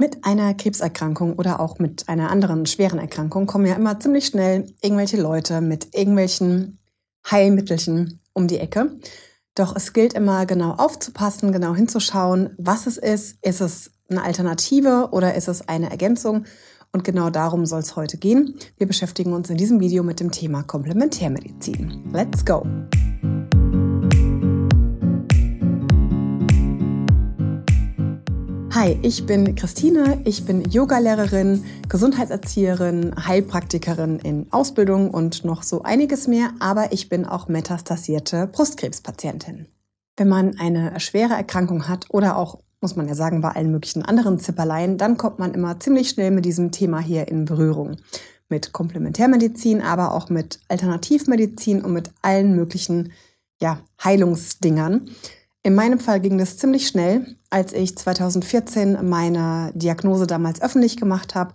Mit einer Krebserkrankung oder auch mit einer anderen schweren Erkrankung kommen ja immer ziemlich schnell irgendwelche Leute mit irgendwelchen Heilmittelchen um die Ecke. Doch es gilt immer genau aufzupassen, genau hinzuschauen, was es ist. Ist es eine Alternative oder ist es eine Ergänzung? Und genau darum soll es heute gehen. Wir beschäftigen uns in diesem Video mit dem Thema Komplementärmedizin. Let's go! Hi, ich bin Christine, ich bin Yogalehrerin, Gesundheitserzieherin, Heilpraktikerin in Ausbildung und noch so einiges mehr, aber ich bin auch metastasierte Brustkrebspatientin. Wenn man eine schwere Erkrankung hat oder auch muss man ja sagen, bei allen möglichen anderen Zipperleien, dann kommt man immer ziemlich schnell mit diesem Thema hier in Berührung. Mit Komplementärmedizin, aber auch mit Alternativmedizin und mit allen möglichen ja, Heilungsdingern. In meinem Fall ging das ziemlich schnell. Als ich 2014 meine Diagnose damals öffentlich gemacht habe,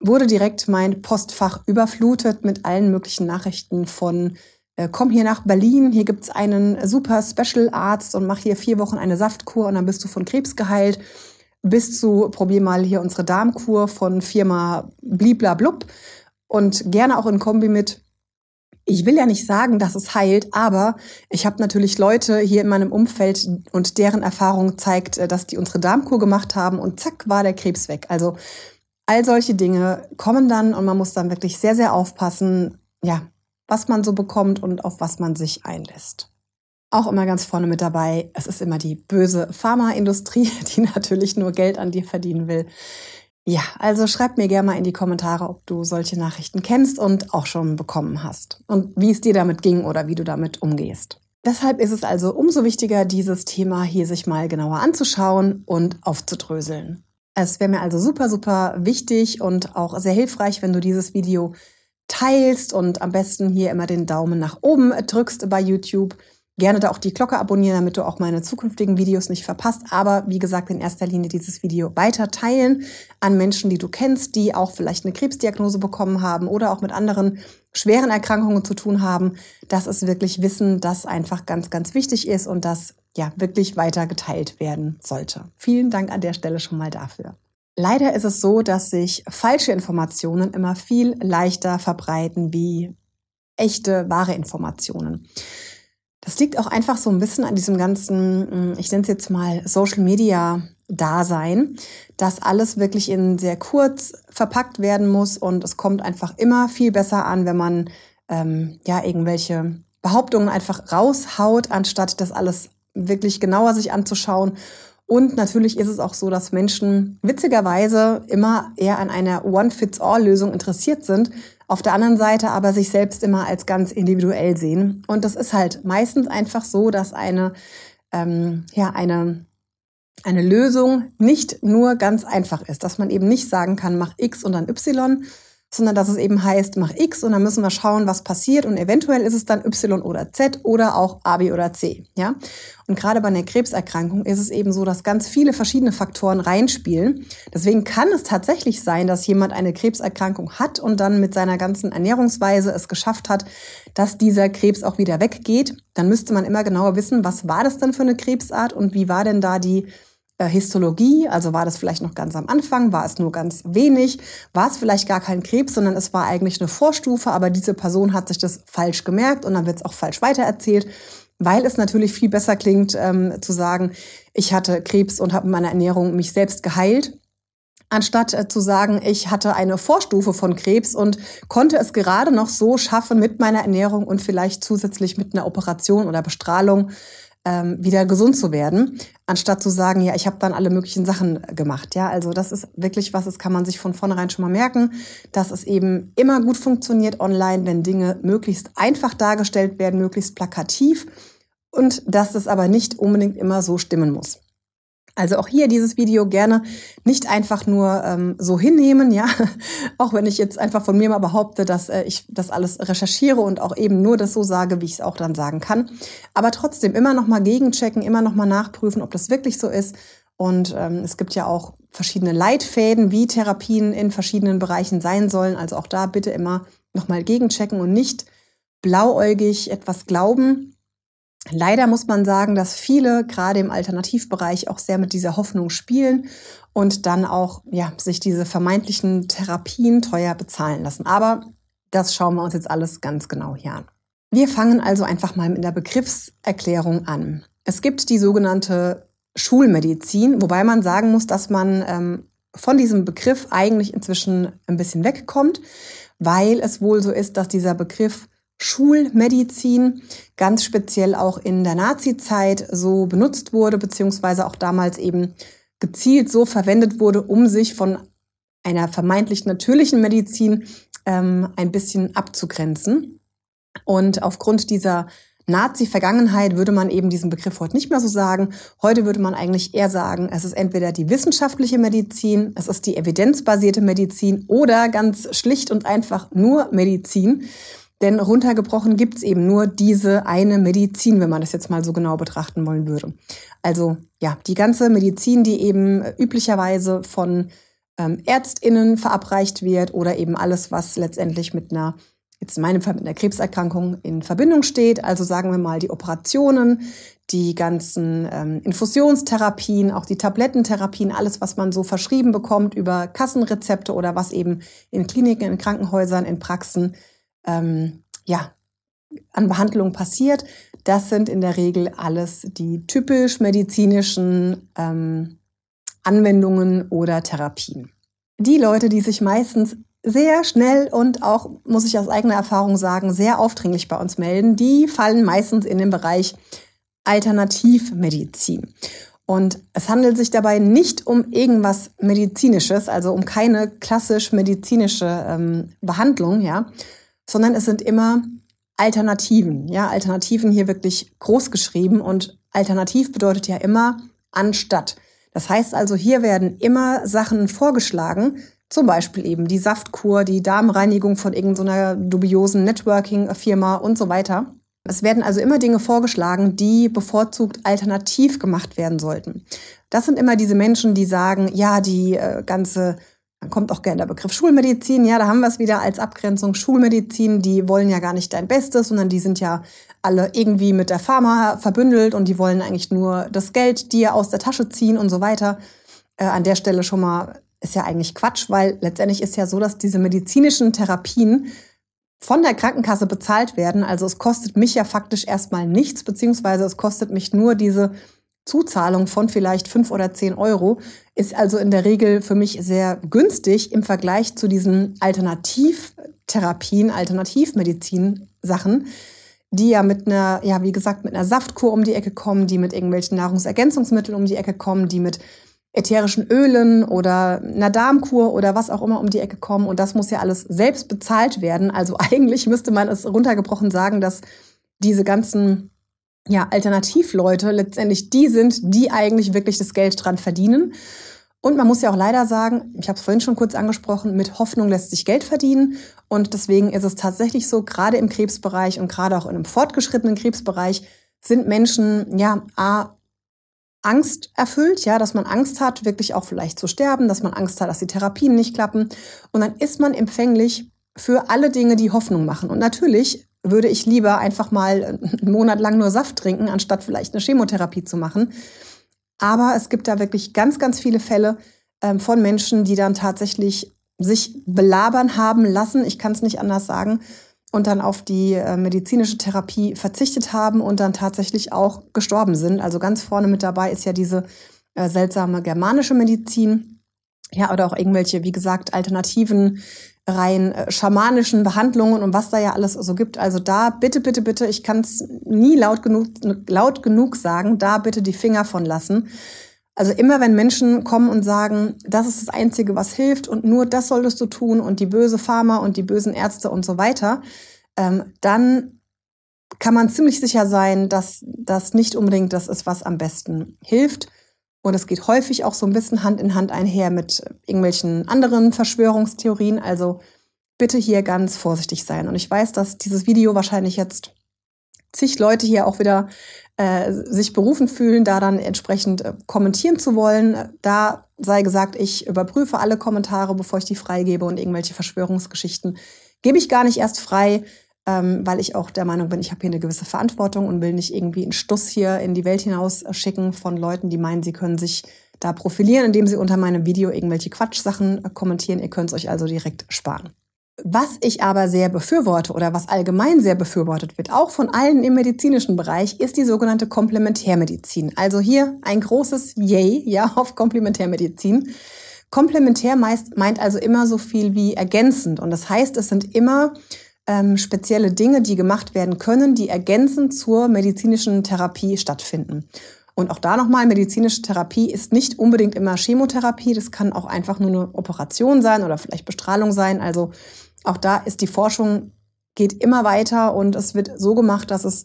wurde direkt mein Postfach überflutet mit allen möglichen Nachrichten von äh, komm hier nach Berlin, hier gibt es einen super Special Arzt und mach hier vier Wochen eine Saftkur und dann bist du von Krebs geheilt. Bis zu probier mal hier unsere Darmkur von Firma bliblablub und gerne auch in Kombi mit ich will ja nicht sagen, dass es heilt, aber ich habe natürlich Leute hier in meinem Umfeld und deren Erfahrung zeigt, äh, dass die unsere Darmkur gemacht haben und zack war der Krebs weg. Also all solche Dinge kommen dann und man muss dann wirklich sehr, sehr aufpassen, ja, was man so bekommt und auf was man sich einlässt. Auch immer ganz vorne mit dabei, es ist immer die böse Pharmaindustrie, die natürlich nur Geld an dir verdienen will. Ja, also schreib mir gerne mal in die Kommentare, ob du solche Nachrichten kennst und auch schon bekommen hast und wie es dir damit ging oder wie du damit umgehst. Deshalb ist es also umso wichtiger, dieses Thema hier sich mal genauer anzuschauen und aufzudröseln. Es wäre mir also super, super wichtig und auch sehr hilfreich, wenn du dieses Video teilst und am besten hier immer den Daumen nach oben drückst bei YouTube Gerne da auch die Glocke abonnieren, damit du auch meine zukünftigen Videos nicht verpasst. Aber wie gesagt, in erster Linie dieses Video weiter teilen an Menschen, die du kennst, die auch vielleicht eine Krebsdiagnose bekommen haben oder auch mit anderen schweren Erkrankungen zu tun haben. Das ist wirklich Wissen, das einfach ganz, ganz wichtig ist und das ja wirklich weiter geteilt werden sollte. Vielen Dank an der Stelle schon mal dafür. Leider ist es so, dass sich falsche Informationen immer viel leichter verbreiten wie echte, wahre Informationen. Das liegt auch einfach so ein bisschen an diesem ganzen, hm, ich nenne es jetzt mal Social Media Dasein, dass alles wirklich in sehr kurz verpackt werden muss und es kommt einfach immer viel besser an, wenn man ähm, ja irgendwelche Behauptungen einfach raushaut, anstatt das alles wirklich genauer sich anzuschauen. Und natürlich ist es auch so, dass Menschen witzigerweise immer eher an einer One-Fits-All-Lösung interessiert sind, auf der anderen Seite aber sich selbst immer als ganz individuell sehen. Und das ist halt meistens einfach so, dass eine, ähm, ja, eine, eine Lösung nicht nur ganz einfach ist, dass man eben nicht sagen kann, mach X und dann Y, sondern dass es eben heißt, mach X und dann müssen wir schauen, was passiert und eventuell ist es dann Y oder Z oder auch A, B oder C. Ja? Und gerade bei einer Krebserkrankung ist es eben so, dass ganz viele verschiedene Faktoren reinspielen. Deswegen kann es tatsächlich sein, dass jemand eine Krebserkrankung hat und dann mit seiner ganzen Ernährungsweise es geschafft hat, dass dieser Krebs auch wieder weggeht. Dann müsste man immer genauer wissen, was war das denn für eine Krebsart und wie war denn da die äh, Histologie, also war das vielleicht noch ganz am Anfang, war es nur ganz wenig, war es vielleicht gar kein Krebs, sondern es war eigentlich eine Vorstufe, aber diese Person hat sich das falsch gemerkt und dann wird es auch falsch weitererzählt, weil es natürlich viel besser klingt ähm, zu sagen, ich hatte Krebs und habe in meiner Ernährung mich selbst geheilt. Anstatt äh, zu sagen, ich hatte eine Vorstufe von Krebs und konnte es gerade noch so schaffen mit meiner Ernährung und vielleicht zusätzlich mit einer Operation oder Bestrahlung ähm, wieder gesund zu werden, anstatt zu sagen, ja, ich habe dann alle möglichen Sachen gemacht. Ja, also das ist wirklich was, das kann man sich von vornherein schon mal merken, dass es eben immer gut funktioniert online, wenn Dinge möglichst einfach dargestellt werden, möglichst plakativ und dass es aber nicht unbedingt immer so stimmen muss. Also auch hier dieses Video gerne nicht einfach nur ähm, so hinnehmen, ja. Auch wenn ich jetzt einfach von mir mal behaupte, dass äh, ich das alles recherchiere und auch eben nur das so sage, wie ich es auch dann sagen kann. Aber trotzdem immer noch mal gegenchecken, immer noch mal nachprüfen, ob das wirklich so ist. Und ähm, es gibt ja auch verschiedene Leitfäden, wie Therapien in verschiedenen Bereichen sein sollen. Also auch da bitte immer noch mal gegenchecken und nicht blauäugig etwas glauben, Leider muss man sagen, dass viele gerade im Alternativbereich auch sehr mit dieser Hoffnung spielen und dann auch ja, sich diese vermeintlichen Therapien teuer bezahlen lassen. Aber das schauen wir uns jetzt alles ganz genau hier an. Wir fangen also einfach mal mit der Begriffserklärung an. Es gibt die sogenannte Schulmedizin, wobei man sagen muss, dass man ähm, von diesem Begriff eigentlich inzwischen ein bisschen wegkommt, weil es wohl so ist, dass dieser Begriff Schulmedizin, ganz speziell auch in der Nazizeit so benutzt wurde, beziehungsweise auch damals eben gezielt so verwendet wurde, um sich von einer vermeintlich natürlichen Medizin ähm, ein bisschen abzugrenzen. Und aufgrund dieser Nazi-Vergangenheit würde man eben diesen Begriff heute nicht mehr so sagen. Heute würde man eigentlich eher sagen, es ist entweder die wissenschaftliche Medizin, es ist die evidenzbasierte Medizin oder ganz schlicht und einfach nur Medizin. Denn runtergebrochen gibt's eben nur diese eine Medizin, wenn man das jetzt mal so genau betrachten wollen würde. Also ja, die ganze Medizin, die eben äh, üblicherweise von ähm, Ärztinnen verabreicht wird oder eben alles, was letztendlich mit einer, jetzt in meinem Fall mit einer Krebserkrankung in Verbindung steht. Also sagen wir mal die Operationen, die ganzen ähm, Infusionstherapien, auch die Tablettentherapien, alles, was man so verschrieben bekommt über Kassenrezepte oder was eben in Kliniken, in Krankenhäusern, in Praxen ähm, ja, an Behandlung passiert. Das sind in der Regel alles die typisch medizinischen ähm, Anwendungen oder Therapien. Die Leute, die sich meistens sehr schnell und auch, muss ich aus eigener Erfahrung sagen, sehr aufdringlich bei uns melden, die fallen meistens in den Bereich Alternativmedizin. Und es handelt sich dabei nicht um irgendwas Medizinisches, also um keine klassisch medizinische ähm, Behandlung, ja, sondern es sind immer Alternativen. Ja, Alternativen hier wirklich groß geschrieben und alternativ bedeutet ja immer anstatt. Das heißt also, hier werden immer Sachen vorgeschlagen, zum Beispiel eben die Saftkur, die Darmreinigung von irgendeiner dubiosen Networking-Firma und so weiter. Es werden also immer Dinge vorgeschlagen, die bevorzugt alternativ gemacht werden sollten. Das sind immer diese Menschen, die sagen, ja, die äh, ganze dann kommt auch gerne der Begriff Schulmedizin. Ja, da haben wir es wieder als Abgrenzung. Schulmedizin, die wollen ja gar nicht dein Bestes, sondern die sind ja alle irgendwie mit der Pharma verbündelt und die wollen eigentlich nur das Geld dir aus der Tasche ziehen und so weiter. Äh, an der Stelle schon mal ist ja eigentlich Quatsch, weil letztendlich ist ja so, dass diese medizinischen Therapien von der Krankenkasse bezahlt werden. Also es kostet mich ja faktisch erstmal nichts, beziehungsweise es kostet mich nur diese Zuzahlung von vielleicht fünf oder zehn Euro ist also in der Regel für mich sehr günstig im Vergleich zu diesen Alternativtherapien, Alternativmedizin-Sachen, die ja mit einer, ja, wie gesagt, mit einer Saftkur um die Ecke kommen, die mit irgendwelchen Nahrungsergänzungsmitteln um die Ecke kommen, die mit ätherischen Ölen oder einer Darmkur oder was auch immer um die Ecke kommen. Und das muss ja alles selbst bezahlt werden. Also eigentlich müsste man es runtergebrochen sagen, dass diese ganzen ja, Alternativleute letztendlich die sind, die eigentlich wirklich das Geld dran verdienen. Und man muss ja auch leider sagen, ich habe es vorhin schon kurz angesprochen, mit Hoffnung lässt sich Geld verdienen. Und deswegen ist es tatsächlich so, gerade im Krebsbereich und gerade auch in einem fortgeschrittenen Krebsbereich sind Menschen ja A, Angst erfüllt, ja, dass man Angst hat, wirklich auch vielleicht zu sterben, dass man Angst hat, dass die Therapien nicht klappen. Und dann ist man empfänglich für alle Dinge, die Hoffnung machen. Und natürlich würde ich lieber einfach mal einen Monat lang nur Saft trinken, anstatt vielleicht eine Chemotherapie zu machen. Aber es gibt da wirklich ganz, ganz viele Fälle ähm, von Menschen, die dann tatsächlich sich belabern haben lassen, ich kann es nicht anders sagen, und dann auf die äh, medizinische Therapie verzichtet haben und dann tatsächlich auch gestorben sind. Also ganz vorne mit dabei ist ja diese äh, seltsame germanische Medizin, ja, oder auch irgendwelche, wie gesagt, alternativen rein äh, schamanischen Behandlungen und was da ja alles so gibt. Also da bitte, bitte, bitte, ich kann es nie laut genug, laut genug sagen, da bitte die Finger von lassen. Also immer wenn Menschen kommen und sagen, das ist das Einzige, was hilft und nur das solltest du tun und die böse Pharma und die bösen Ärzte und so weiter, ähm, dann kann man ziemlich sicher sein, dass das nicht unbedingt das ist, was am besten hilft. Und es geht häufig auch so ein bisschen Hand in Hand einher mit irgendwelchen anderen Verschwörungstheorien. Also bitte hier ganz vorsichtig sein. Und ich weiß, dass dieses Video wahrscheinlich jetzt zig Leute hier auch wieder äh, sich berufen fühlen, da dann entsprechend äh, kommentieren zu wollen. Da sei gesagt, ich überprüfe alle Kommentare, bevor ich die freigebe und irgendwelche Verschwörungsgeschichten gebe ich gar nicht erst frei ähm, weil ich auch der Meinung bin, ich habe hier eine gewisse Verantwortung und will nicht irgendwie einen Stuss hier in die Welt hinaus äh, schicken von Leuten, die meinen, sie können sich da profilieren, indem sie unter meinem Video irgendwelche Quatschsachen äh, kommentieren. Ihr könnt es euch also direkt sparen. Was ich aber sehr befürworte oder was allgemein sehr befürwortet wird, auch von allen im medizinischen Bereich, ist die sogenannte Komplementärmedizin. Also hier ein großes Yay, ja, auf Komplementärmedizin. Komplementär meist, meint also immer so viel wie ergänzend. Und das heißt, es sind immer ähm, spezielle Dinge, die gemacht werden können, die ergänzend zur medizinischen Therapie stattfinden. Und auch da nochmal, medizinische Therapie ist nicht unbedingt immer Chemotherapie, das kann auch einfach nur eine Operation sein oder vielleicht Bestrahlung sein. Also auch da ist die Forschung geht immer weiter und es wird so gemacht, dass es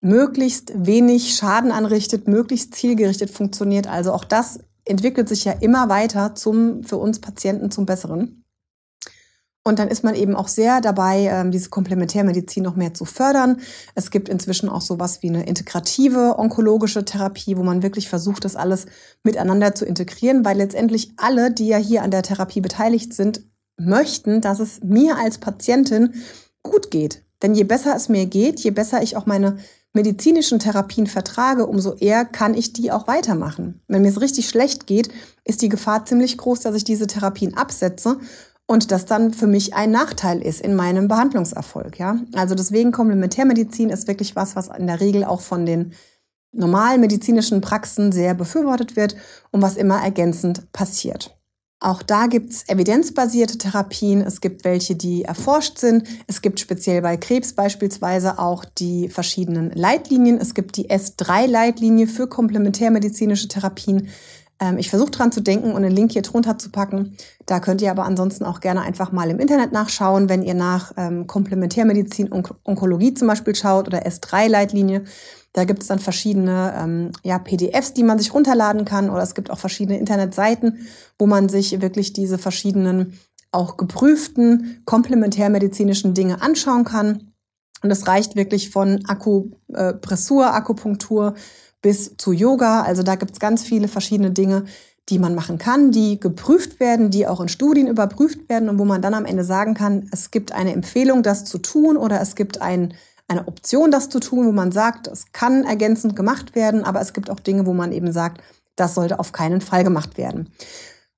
möglichst wenig Schaden anrichtet, möglichst zielgerichtet funktioniert. Also auch das entwickelt sich ja immer weiter zum, für uns Patienten zum Besseren. Und dann ist man eben auch sehr dabei, ähm, diese Komplementärmedizin noch mehr zu fördern. Es gibt inzwischen auch sowas wie eine integrative onkologische Therapie, wo man wirklich versucht, das alles miteinander zu integrieren, weil letztendlich alle, die ja hier an der Therapie beteiligt sind, möchten, dass es mir als Patientin gut geht. Denn je besser es mir geht, je besser ich auch meine medizinischen Therapien vertrage, umso eher kann ich die auch weitermachen. Wenn mir es richtig schlecht geht, ist die Gefahr ziemlich groß, dass ich diese Therapien absetze und das dann für mich ein Nachteil ist in meinem Behandlungserfolg. Ja? Also deswegen Komplementärmedizin ist wirklich was, was in der Regel auch von den normalen medizinischen Praxen sehr befürwortet wird und was immer ergänzend passiert. Auch da gibt es evidenzbasierte Therapien, es gibt welche, die erforscht sind, es gibt speziell bei Krebs beispielsweise auch die verschiedenen Leitlinien, es gibt die S3-Leitlinie für komplementärmedizinische Therapien, ähm, ich versuche dran zu denken und einen Link hier drunter zu packen. Da könnt ihr aber ansonsten auch gerne einfach mal im Internet nachschauen, wenn ihr nach ähm, Komplementärmedizin, und Onkologie zum Beispiel schaut oder S3-Leitlinie. Da gibt es dann verschiedene ähm, ja, PDFs, die man sich runterladen kann oder es gibt auch verschiedene Internetseiten, wo man sich wirklich diese verschiedenen auch geprüften komplementärmedizinischen Dinge anschauen kann und es reicht wirklich von Akupressur, äh, Akupunktur bis zu Yoga. Also da gibt es ganz viele verschiedene Dinge, die man machen kann, die geprüft werden, die auch in Studien überprüft werden und wo man dann am Ende sagen kann, es gibt eine Empfehlung, das zu tun oder es gibt ein, eine Option, das zu tun, wo man sagt, es kann ergänzend gemacht werden, aber es gibt auch Dinge, wo man eben sagt, das sollte auf keinen Fall gemacht werden.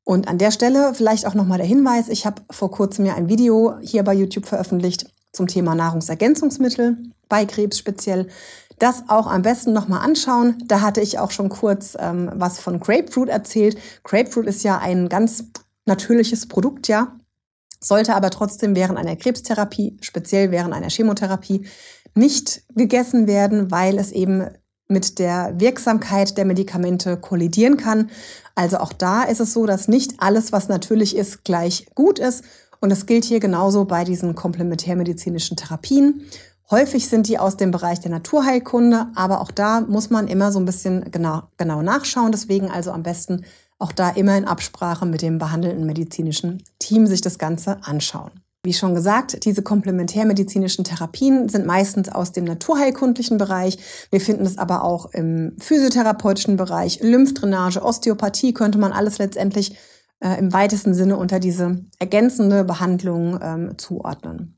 Und an der Stelle vielleicht auch nochmal der Hinweis, ich habe vor kurzem ja ein Video hier bei YouTube veröffentlicht, zum Thema Nahrungsergänzungsmittel bei Krebs speziell. Das auch am besten nochmal anschauen. Da hatte ich auch schon kurz ähm, was von Grapefruit erzählt. Grapefruit ist ja ein ganz natürliches Produkt, ja. Sollte aber trotzdem während einer Krebstherapie, speziell während einer Chemotherapie, nicht gegessen werden, weil es eben mit der Wirksamkeit der Medikamente kollidieren kann. Also auch da ist es so, dass nicht alles, was natürlich ist, gleich gut ist und das gilt hier genauso bei diesen komplementärmedizinischen Therapien. Häufig sind die aus dem Bereich der Naturheilkunde, aber auch da muss man immer so ein bisschen genau, genau nachschauen. Deswegen also am besten auch da immer in Absprache mit dem behandelnden medizinischen Team sich das Ganze anschauen. Wie schon gesagt, diese komplementärmedizinischen Therapien sind meistens aus dem naturheilkundlichen Bereich. Wir finden es aber auch im physiotherapeutischen Bereich, Lymphdrainage, Osteopathie könnte man alles letztendlich äh, im weitesten Sinne unter diese ergänzende Behandlung ähm, zuordnen.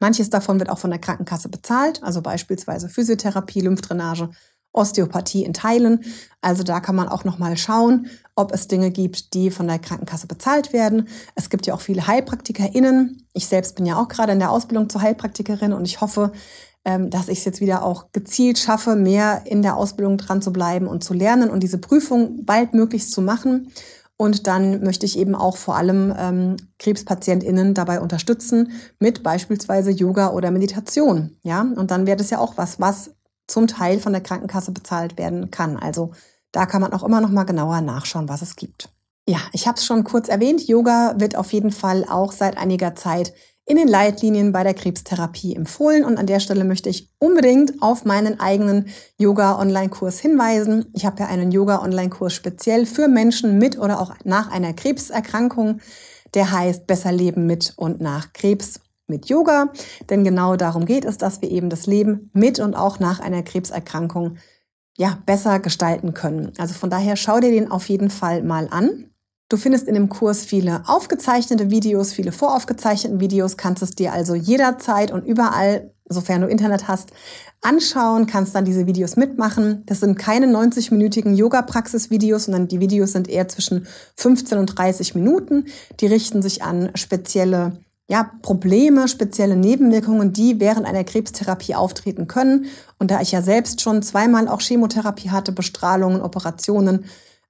Manches davon wird auch von der Krankenkasse bezahlt, also beispielsweise Physiotherapie, Lymphdrainage, Osteopathie in Teilen. Also da kann man auch nochmal schauen, ob es Dinge gibt, die von der Krankenkasse bezahlt werden. Es gibt ja auch viele Heilpraktikerinnen. Ich selbst bin ja auch gerade in der Ausbildung zur Heilpraktikerin und ich hoffe, ähm, dass ich es jetzt wieder auch gezielt schaffe, mehr in der Ausbildung dran zu bleiben und zu lernen und diese Prüfung baldmöglichst zu machen und dann möchte ich eben auch vor allem ähm, KrebspatientInnen dabei unterstützen mit beispielsweise Yoga oder Meditation. Ja, und dann wäre das ja auch was, was zum Teil von der Krankenkasse bezahlt werden kann. Also da kann man auch immer noch mal genauer nachschauen, was es gibt. Ja, ich habe es schon kurz erwähnt. Yoga wird auf jeden Fall auch seit einiger Zeit in den Leitlinien bei der Krebstherapie empfohlen. Und an der Stelle möchte ich unbedingt auf meinen eigenen Yoga-Online-Kurs hinweisen. Ich habe ja einen Yoga-Online-Kurs speziell für Menschen mit oder auch nach einer Krebserkrankung. Der heißt Besser Leben mit und nach Krebs mit Yoga. Denn genau darum geht es, dass wir eben das Leben mit und auch nach einer Krebserkrankung ja, besser gestalten können. Also von daher schau dir den auf jeden Fall mal an. Du findest in dem Kurs viele aufgezeichnete Videos, viele voraufgezeichneten Videos, kannst es dir also jederzeit und überall, sofern du Internet hast, anschauen, kannst dann diese Videos mitmachen. Das sind keine 90-minütigen Yoga-Praxis-Videos, sondern die Videos sind eher zwischen 15 und 30 Minuten. Die richten sich an spezielle ja, Probleme, spezielle Nebenwirkungen, die während einer Krebstherapie auftreten können. Und da ich ja selbst schon zweimal auch Chemotherapie hatte, Bestrahlungen, Operationen,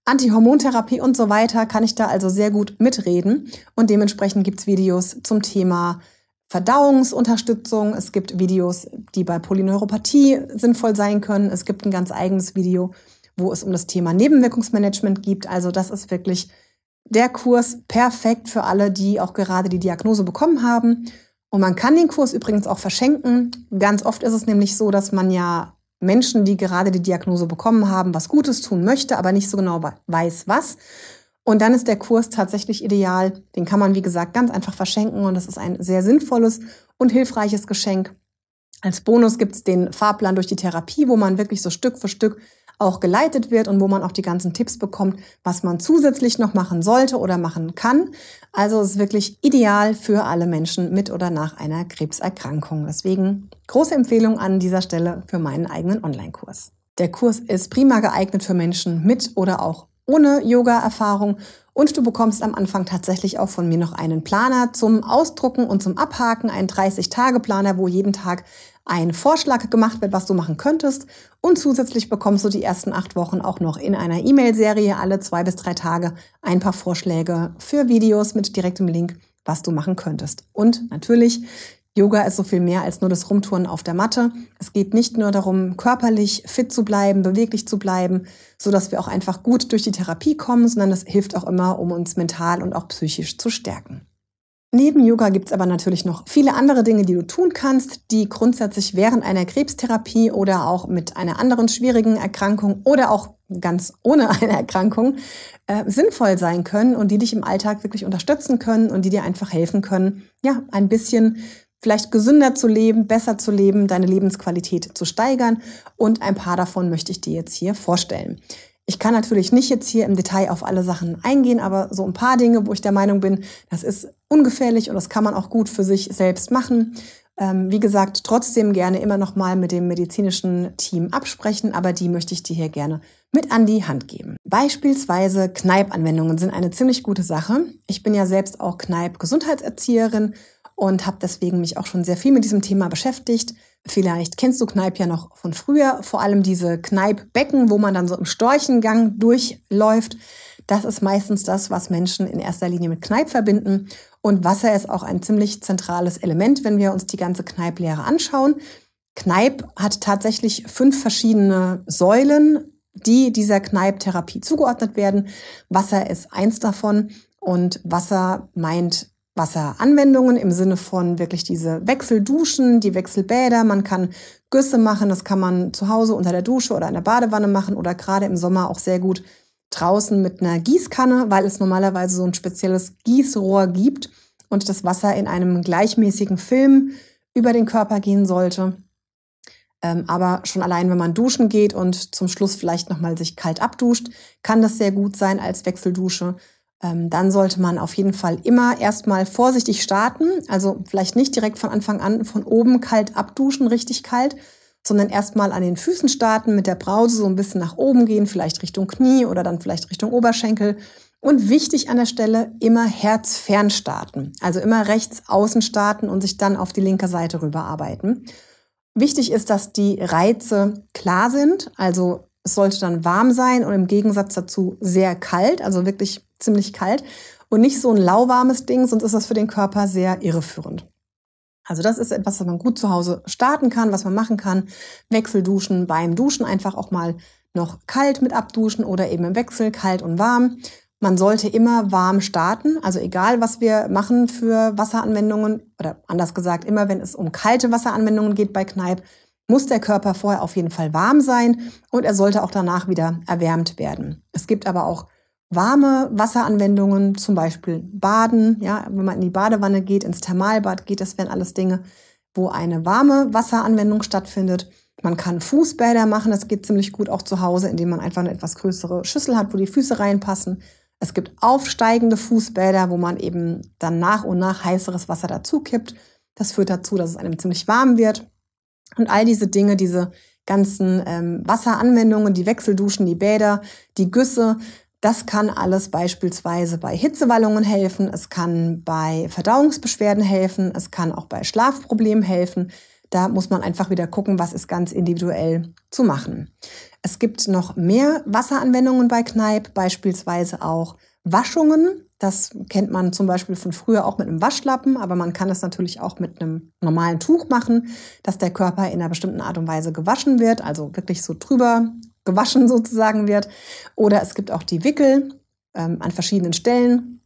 Antihormontherapie und so weiter kann ich da also sehr gut mitreden. Und dementsprechend gibt es Videos zum Thema Verdauungsunterstützung. Es gibt Videos, die bei Polyneuropathie sinnvoll sein können. Es gibt ein ganz eigenes Video, wo es um das Thema Nebenwirkungsmanagement geht. Also das ist wirklich der Kurs perfekt für alle, die auch gerade die Diagnose bekommen haben. Und man kann den Kurs übrigens auch verschenken. Ganz oft ist es nämlich so, dass man ja Menschen, die gerade die Diagnose bekommen haben, was Gutes tun möchte, aber nicht so genau weiß was. Und dann ist der Kurs tatsächlich ideal. Den kann man, wie gesagt, ganz einfach verschenken und das ist ein sehr sinnvolles und hilfreiches Geschenk. Als Bonus gibt es den Fahrplan durch die Therapie, wo man wirklich so Stück für Stück auch geleitet wird und wo man auch die ganzen Tipps bekommt, was man zusätzlich noch machen sollte oder machen kann. Also es ist wirklich ideal für alle Menschen mit oder nach einer Krebserkrankung. Deswegen Große Empfehlung an dieser Stelle für meinen eigenen Online-Kurs. Der Kurs ist prima geeignet für Menschen mit oder auch ohne Yoga-Erfahrung und du bekommst am Anfang tatsächlich auch von mir noch einen Planer zum Ausdrucken und zum Abhaken, einen 30-Tage-Planer, wo jeden Tag ein Vorschlag gemacht wird, was du machen könntest. Und zusätzlich bekommst du die ersten acht Wochen auch noch in einer E-Mail-Serie alle zwei bis drei Tage ein paar Vorschläge für Videos mit direktem Link was du machen könntest. Und natürlich Yoga ist so viel mehr als nur das Rumtouren auf der Matte. Es geht nicht nur darum, körperlich fit zu bleiben, beweglich zu bleiben, so dass wir auch einfach gut durch die Therapie kommen, sondern es hilft auch immer, um uns mental und auch psychisch zu stärken. Neben Yoga gibt es aber natürlich noch viele andere Dinge, die du tun kannst, die grundsätzlich während einer Krebstherapie oder auch mit einer anderen schwierigen Erkrankung oder auch ganz ohne eine Erkrankung äh, sinnvoll sein können und die dich im Alltag wirklich unterstützen können und die dir einfach helfen können, ja, ein bisschen vielleicht gesünder zu leben, besser zu leben, deine Lebensqualität zu steigern. Und ein paar davon möchte ich dir jetzt hier vorstellen. Ich kann natürlich nicht jetzt hier im Detail auf alle Sachen eingehen, aber so ein paar Dinge, wo ich der Meinung bin, das ist ungefährlich und das kann man auch gut für sich selbst machen. Ähm, wie gesagt, trotzdem gerne immer noch mal mit dem medizinischen Team absprechen, aber die möchte ich dir hier gerne mit an die Hand geben. Beispielsweise Kneipp-Anwendungen sind eine ziemlich gute Sache. Ich bin ja selbst auch Kneipp-Gesundheitserzieherin und habe deswegen mich auch schon sehr viel mit diesem Thema beschäftigt. Vielleicht kennst du Kneipp ja noch von früher, vor allem diese Kneippbecken, wo man dann so im Storchengang durchläuft. Das ist meistens das, was Menschen in erster Linie mit Kneipp verbinden. Und Wasser ist auch ein ziemlich zentrales Element, wenn wir uns die ganze Kneipplehre anschauen. Kneipp hat tatsächlich fünf verschiedene Säulen, die dieser Kneipp-Therapie zugeordnet werden. Wasser ist eins davon und Wasser meint Wasseranwendungen im Sinne von wirklich diese Wechselduschen, die Wechselbäder. Man kann Güsse machen, das kann man zu Hause unter der Dusche oder in der Badewanne machen oder gerade im Sommer auch sehr gut draußen mit einer Gießkanne, weil es normalerweise so ein spezielles Gießrohr gibt und das Wasser in einem gleichmäßigen Film über den Körper gehen sollte. Ähm, aber schon allein, wenn man duschen geht und zum Schluss vielleicht nochmal sich kalt abduscht, kann das sehr gut sein als Wechseldusche. Ähm, dann sollte man auf jeden Fall immer erstmal vorsichtig starten. Also vielleicht nicht direkt von Anfang an von oben kalt abduschen, richtig kalt, sondern erstmal an den Füßen starten, mit der Brause so ein bisschen nach oben gehen, vielleicht Richtung Knie oder dann vielleicht Richtung Oberschenkel. Und wichtig an der Stelle, immer herzfern starten. Also immer rechts außen starten und sich dann auf die linke Seite rüberarbeiten. Wichtig ist, dass die Reize klar sind. Also es sollte dann warm sein und im Gegensatz dazu sehr kalt. Also wirklich ziemlich kalt und nicht so ein lauwarmes Ding, sonst ist das für den Körper sehr irreführend. Also das ist etwas, was man gut zu Hause starten kann, was man machen kann. Wechselduschen beim Duschen einfach auch mal noch kalt mit abduschen oder eben im Wechsel kalt und warm. Man sollte immer warm starten, also egal was wir machen für Wasseranwendungen oder anders gesagt, immer wenn es um kalte Wasseranwendungen geht bei Kneipp, muss der Körper vorher auf jeden Fall warm sein und er sollte auch danach wieder erwärmt werden. Es gibt aber auch warme Wasseranwendungen, zum Beispiel Baden, ja, wenn man in die Badewanne geht, ins Thermalbad geht, das wären alles Dinge, wo eine warme Wasseranwendung stattfindet. Man kann Fußbäder machen, das geht ziemlich gut auch zu Hause, indem man einfach eine etwas größere Schüssel hat, wo die Füße reinpassen. Es gibt aufsteigende Fußbäder, wo man eben dann nach und nach heißeres Wasser dazu kippt. Das führt dazu, dass es einem ziemlich warm wird. Und all diese Dinge, diese ganzen ähm, Wasseranwendungen, die Wechselduschen, die Bäder, die Güsse, das kann alles beispielsweise bei Hitzewallungen helfen, es kann bei Verdauungsbeschwerden helfen, es kann auch bei Schlafproblemen helfen. Da muss man einfach wieder gucken, was ist ganz individuell zu machen. Es gibt noch mehr Wasseranwendungen bei Kneipp, beispielsweise auch Waschungen. Das kennt man zum Beispiel von früher auch mit einem Waschlappen, aber man kann es natürlich auch mit einem normalen Tuch machen, dass der Körper in einer bestimmten Art und Weise gewaschen wird, also wirklich so drüber gewaschen sozusagen wird. Oder es gibt auch die Wickel ähm, an verschiedenen Stellen.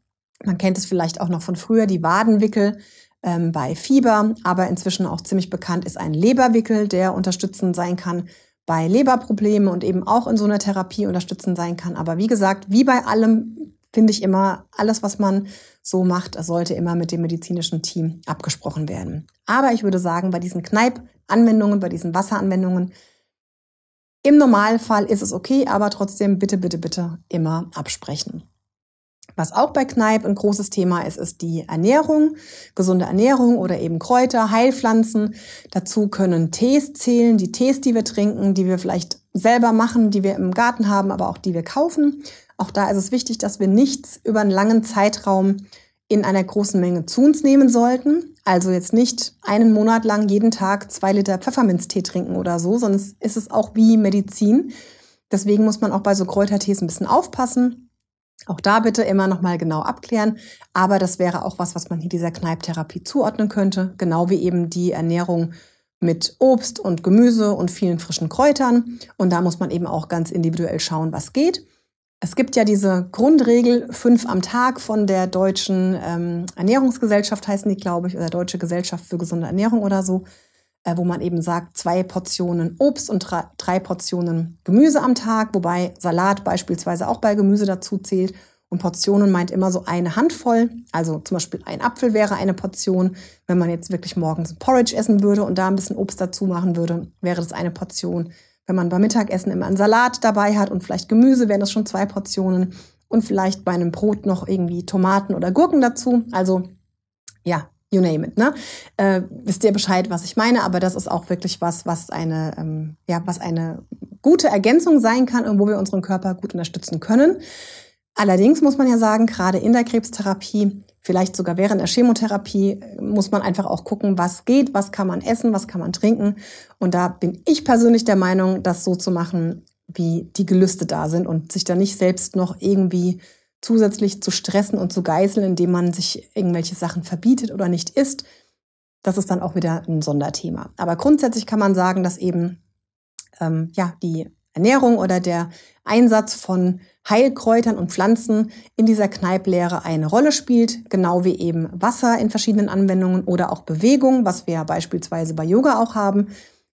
Man kennt es vielleicht auch noch von früher, die Wadenwickel ähm, bei Fieber, aber inzwischen auch ziemlich bekannt ist ein Leberwickel, der unterstützend sein kann bei Leberproblemen und eben auch in so einer Therapie unterstützend sein kann. Aber wie gesagt, wie bei allem finde ich immer, alles, was man so macht, sollte immer mit dem medizinischen Team abgesprochen werden. Aber ich würde sagen, bei diesen Kneipp-Anwendungen, bei diesen Wasseranwendungen, im Normalfall ist es okay, aber trotzdem bitte, bitte, bitte immer absprechen. Was auch bei Kneipp ein großes Thema ist, ist die Ernährung, gesunde Ernährung oder eben Kräuter, Heilpflanzen. Dazu können Tees zählen, die Tees, die wir trinken, die wir vielleicht selber machen, die wir im Garten haben, aber auch die wir kaufen. Auch da ist es wichtig, dass wir nichts über einen langen Zeitraum in einer großen Menge zu uns nehmen sollten. Also jetzt nicht einen Monat lang jeden Tag zwei Liter Pfefferminztee trinken oder so, sonst ist es auch wie Medizin. Deswegen muss man auch bei so Kräutertees ein bisschen aufpassen. Auch da bitte immer nochmal genau abklären. Aber das wäre auch was, was man hier dieser Kneipptherapie zuordnen könnte. Genau wie eben die Ernährung mit Obst und Gemüse und vielen frischen Kräutern. Und da muss man eben auch ganz individuell schauen, was geht. Es gibt ja diese Grundregel, fünf am Tag von der Deutschen ähm, Ernährungsgesellschaft heißen die, glaube ich, oder Deutsche Gesellschaft für gesunde Ernährung oder so, äh, wo man eben sagt, zwei Portionen Obst und drei, Portionen Gemüse am Tag, wobei Salat beispielsweise auch bei Gemüse dazu zählt. Und Portionen meint immer so eine Handvoll. Also zum Beispiel ein Apfel wäre eine Portion. Wenn man jetzt wirklich morgens Porridge essen würde und da ein bisschen Obst dazu machen würde, wäre das eine Portion. Wenn man beim Mittagessen immer einen Salat dabei hat und vielleicht Gemüse, wären das schon zwei Portionen und vielleicht bei einem Brot noch irgendwie Tomaten oder Gurken dazu. Also ja, you name it. Ne? Äh, wisst ihr Bescheid, was ich meine? Aber das ist auch wirklich was, was eine, ähm, ja, was eine gute Ergänzung sein kann und wo wir unseren Körper gut unterstützen können. Allerdings muss man ja sagen, gerade in der Krebstherapie, vielleicht sogar während der Chemotherapie, muss man einfach auch gucken, was geht, was kann man essen, was kann man trinken. Und da bin ich persönlich der Meinung, das so zu machen, wie die Gelüste da sind und sich da nicht selbst noch irgendwie zusätzlich zu stressen und zu geißeln, indem man sich irgendwelche Sachen verbietet oder nicht isst. Das ist dann auch wieder ein Sonderthema. Aber grundsätzlich kann man sagen, dass eben ähm, ja, die Ernährung oder der Einsatz von Heilkräutern und Pflanzen in dieser Kneiplehre eine Rolle spielt, genau wie eben Wasser in verschiedenen Anwendungen oder auch Bewegung, was wir ja beispielsweise bei Yoga auch haben.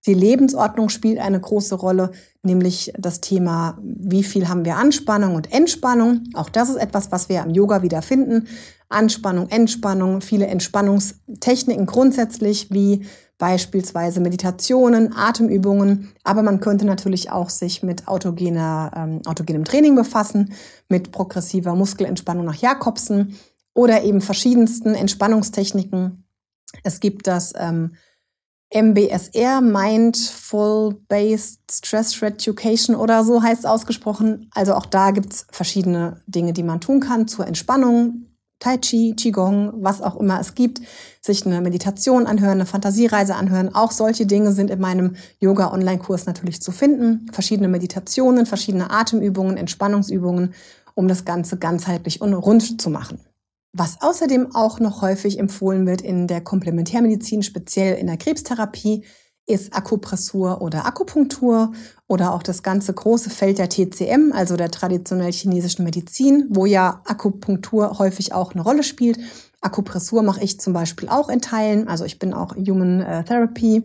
Die Lebensordnung spielt eine große Rolle, nämlich das Thema, wie viel haben wir Anspannung und Entspannung. Auch das ist etwas, was wir am Yoga wiederfinden. Anspannung, Entspannung, viele Entspannungstechniken grundsätzlich wie beispielsweise Meditationen, Atemübungen, aber man könnte natürlich auch sich mit autogener, ähm, autogenem Training befassen, mit progressiver Muskelentspannung nach Jakobsen oder eben verschiedensten Entspannungstechniken. Es gibt das ähm, MBSR, Mindful Based Stress Reducation oder so heißt es ausgesprochen. Also auch da gibt es verschiedene Dinge, die man tun kann zur Entspannung, Tai Chi, Qigong, was auch immer es gibt sich eine Meditation anhören, eine Fantasiereise anhören. Auch solche Dinge sind in meinem Yoga-Online-Kurs natürlich zu finden. Verschiedene Meditationen, verschiedene Atemübungen, Entspannungsübungen, um das Ganze ganzheitlich und rund zu machen. Was außerdem auch noch häufig empfohlen wird in der Komplementärmedizin, speziell in der Krebstherapie, ist Akupressur oder Akupunktur oder auch das ganze große Feld der TCM, also der traditionell chinesischen Medizin, wo ja Akupunktur häufig auch eine Rolle spielt Akupressur mache ich zum Beispiel auch in Teilen. Also ich bin auch Human äh, Therapy,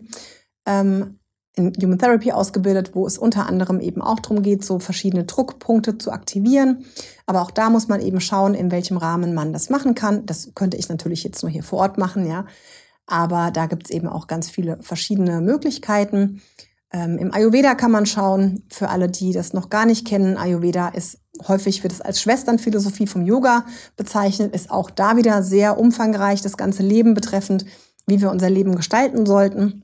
ähm, in Human Therapy ausgebildet, wo es unter anderem eben auch darum geht, so verschiedene Druckpunkte zu aktivieren. Aber auch da muss man eben schauen, in welchem Rahmen man das machen kann. Das könnte ich natürlich jetzt nur hier vor Ort machen, ja. Aber da gibt es eben auch ganz viele verschiedene Möglichkeiten. Ähm, Im Ayurveda kann man schauen, für alle, die das noch gar nicht kennen, Ayurveda ist häufig wird es als Schwesternphilosophie vom Yoga bezeichnet, ist auch da wieder sehr umfangreich, das ganze Leben betreffend, wie wir unser Leben gestalten sollten.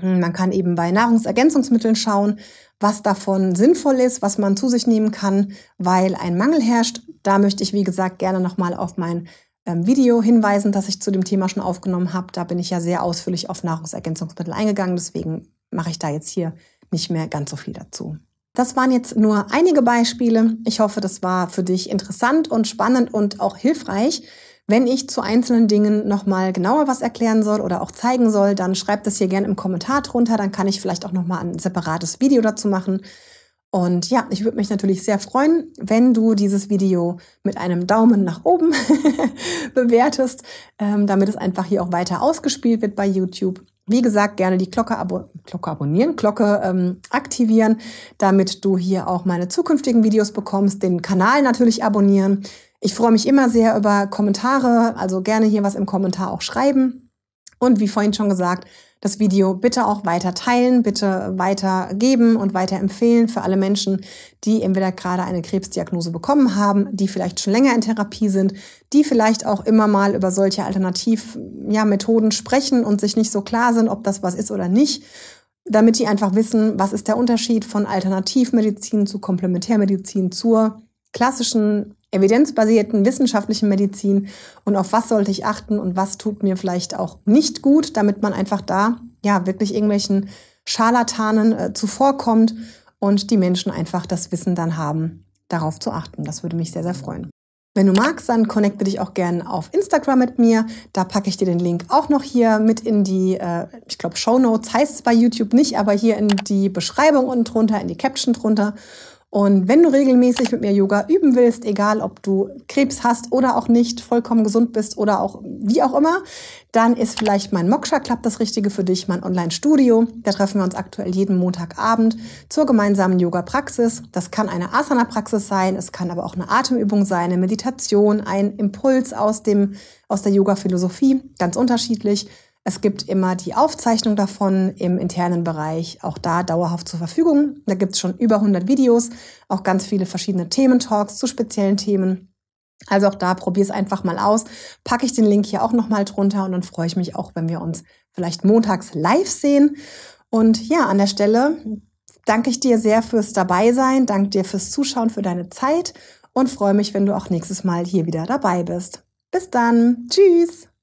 Man kann eben bei Nahrungsergänzungsmitteln schauen, was davon sinnvoll ist, was man zu sich nehmen kann, weil ein Mangel herrscht. Da möchte ich, wie gesagt, gerne nochmal auf mein ähm, Video hinweisen, das ich zu dem Thema schon aufgenommen habe. Da bin ich ja sehr ausführlich auf Nahrungsergänzungsmittel eingegangen, deswegen mache ich da jetzt hier nicht mehr ganz so viel dazu. Das waren jetzt nur einige Beispiele. Ich hoffe, das war für dich interessant und spannend und auch hilfreich. Wenn ich zu einzelnen Dingen nochmal genauer was erklären soll oder auch zeigen soll, dann schreib das hier gerne im Kommentar drunter. Dann kann ich vielleicht auch nochmal ein separates Video dazu machen. Und ja, ich würde mich natürlich sehr freuen, wenn du dieses Video mit einem Daumen nach oben bewertest, ähm, damit es einfach hier auch weiter ausgespielt wird bei YouTube. Wie gesagt, gerne die Glocke, abo Glocke abonnieren, Glocke ähm, aktivieren, damit du hier auch meine zukünftigen Videos bekommst, den Kanal natürlich abonnieren. Ich freue mich immer sehr über Kommentare, also gerne hier was im Kommentar auch schreiben. Und wie vorhin schon gesagt, das Video bitte auch weiter teilen, bitte weiter geben und weiter empfehlen für alle Menschen, die entweder gerade eine Krebsdiagnose bekommen haben, die vielleicht schon länger in Therapie sind, die vielleicht auch immer mal über solche Alternativmethoden ja, sprechen und sich nicht so klar sind, ob das was ist oder nicht damit die einfach wissen, was ist der Unterschied von Alternativmedizin zu Komplementärmedizin zur klassischen evidenzbasierten wissenschaftlichen Medizin und auf was sollte ich achten und was tut mir vielleicht auch nicht gut, damit man einfach da ja wirklich irgendwelchen Scharlatanen äh, zuvorkommt und die Menschen einfach das Wissen dann haben, darauf zu achten. Das würde mich sehr, sehr freuen. Wenn du magst, dann connecte dich auch gerne auf Instagram mit mir. Da packe ich dir den Link auch noch hier mit in die, äh, ich glaube, Show Notes heißt es bei YouTube nicht, aber hier in die Beschreibung unten drunter, in die Caption drunter. Und wenn du regelmäßig mit mir Yoga üben willst, egal ob du Krebs hast oder auch nicht, vollkommen gesund bist oder auch wie auch immer, dann ist vielleicht mein Moksha Club das Richtige für dich, mein Online-Studio. Da treffen wir uns aktuell jeden Montagabend zur gemeinsamen Yoga-Praxis. Das kann eine Asana-Praxis sein, es kann aber auch eine Atemübung sein, eine Meditation, ein Impuls aus, dem, aus der Yoga-Philosophie, ganz unterschiedlich. Es gibt immer die Aufzeichnung davon im internen Bereich, auch da dauerhaft zur Verfügung. Da gibt es schon über 100 Videos, auch ganz viele verschiedene Thementalks zu speziellen Themen. Also auch da probier es einfach mal aus. Packe ich den Link hier auch nochmal drunter und dann freue ich mich auch, wenn wir uns vielleicht montags live sehen. Und ja, an der Stelle danke ich dir sehr fürs Dabeisein, danke dir fürs Zuschauen, für deine Zeit und freue mich, wenn du auch nächstes Mal hier wieder dabei bist. Bis dann. Tschüss.